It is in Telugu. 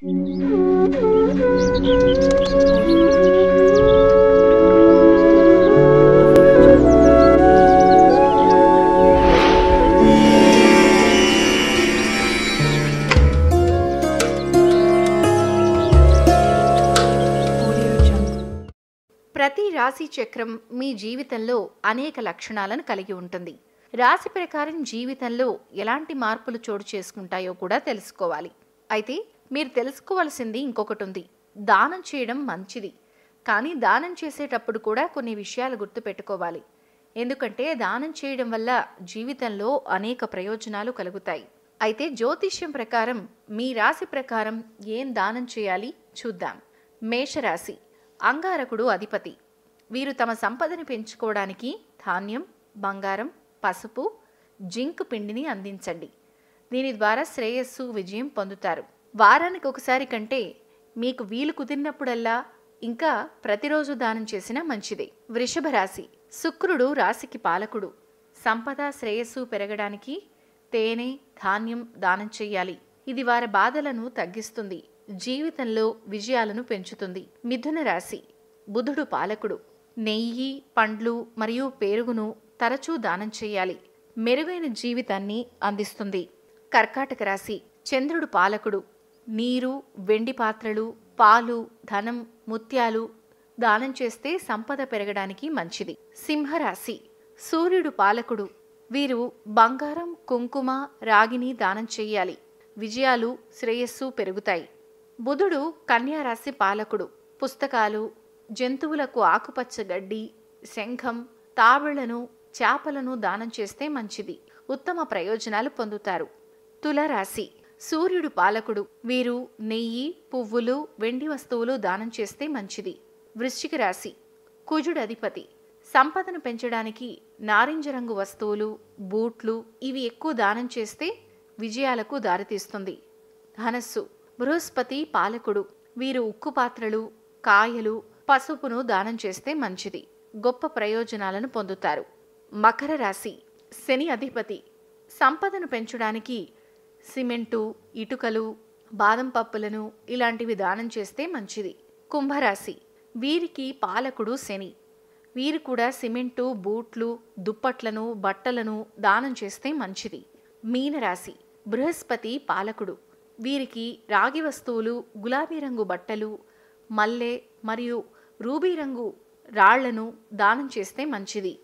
ప్రతి రాశి చక్రం మీ జీవితంలో అనేక లక్షణాలను కలిగి ఉంటుంది రాశి ప్రకారం జీవితంలో ఎలాంటి మార్పులు చోటు చేసుకుంటాయో కూడా తెలుసుకోవాలి అయితే మీరు తెలుసుకోవలసింది ఇంకొకటి ఉంది దానం చేయడం మంచిది కానీ దానం చేసేటప్పుడు కూడా కొన్ని విషయాలు గుర్తుపెట్టుకోవాలి ఎందుకంటే దానం చేయడం వల్ల జీవితంలో అనేక ప్రయోజనాలు కలుగుతాయి అయితే జ్యోతిష్యం ప్రకారం మీ రాశి ప్రకారం ఏం దానం చేయాలి చూద్దాం మేషరాశి అంగారకుడు అధిపతి వీరు తమ సంపదను పెంచుకోవడానికి ధాన్యం బంగారం పసుపు జింక్ పిండిని అందించండి దీని ద్వారా శ్రేయస్సు విజయం పొందుతారు వారానికి ఒకసారి కంటే మీకు వీలు కుదిరినప్పుడల్లా ఇంకా ప్రతిరోజు దానం చేసినా మంచిది వృషభ రాశి శుక్రుడు రాశికి పాలకుడు సంపద శ్రేయస్సు పెరగడానికి తేనె ధాన్యం దానం చేయాలి ఇది వారి బాధలను తగ్గిస్తుంది జీవితంలో విజయాలను పెంచుతుంది మిథున రాశి బుధుడు పాలకుడు నెయ్యి పండ్లు మరియు పేరుగును తరచూ దానం చేయాలి మెరుగైన జీవితాన్ని అందిస్తుంది కర్కాటక రాశి చంద్రుడు పాలకుడు నీరు వెండి పాత్రలు పాలు ధనం ముత్యాలు దానం చేస్తే సంపద పెరగడానికి మంచిది సింహరాశి సూర్యుడు పాలకుడు వీరు బంగారం కుంకుమ రాగిని దానం చేయాలి విజయాలు శ్రేయస్సు పెరుగుతాయి బుధుడు కన్యారాశి పాలకుడు పుస్తకాలు జంతువులకు ఆకుపచ్చ గడ్డి శంఖం తావిళ్లను చేపలను దానం చేస్తే మంచిది ఉత్తమ ప్రయోజనాలు పొందుతారు తులరాశి సూర్యుడు పాలకుడు వీరు నెయ్యి పువ్వులు వెండి వస్తువులు దానం చేస్తే మంచిది వృశ్చిక రాశి కుజుడు అధిపతి సంపదను పెంచడానికి నారింజ రంగు వస్తువులు బూట్లు ఇవి ఎక్కువ దానం చేస్తే విజయాలకు దారితీస్తుంది ధనస్సు బృహస్పతి పాలకుడు వీరు ఉక్కు పాత్రలు కాయలు పసుపును దానం చేస్తే మంచిది గొప్ప ప్రయోజనాలను పొందుతారు మకర రాశి శని అధిపతి సంపదను పెంచడానికి సిమెంటు ఇటుకలు బాదం పప్పులను ఇలాంటివి దానం చేస్తే మంచిది కుంభరాశి వీరికి పాలకుడు శని వీరు కూడా సిమెంటు బూట్లు దుప్పట్లను బట్టలను దానం చేస్తే మంచిది మీనరాశి బృహస్పతి పాలకుడు వీరికి రాగి వస్తువులు గులాబీ రంగు బట్టలు మల్లె మరియు రూబీ రంగు రాళ్లను దానం చేస్తే మంచిది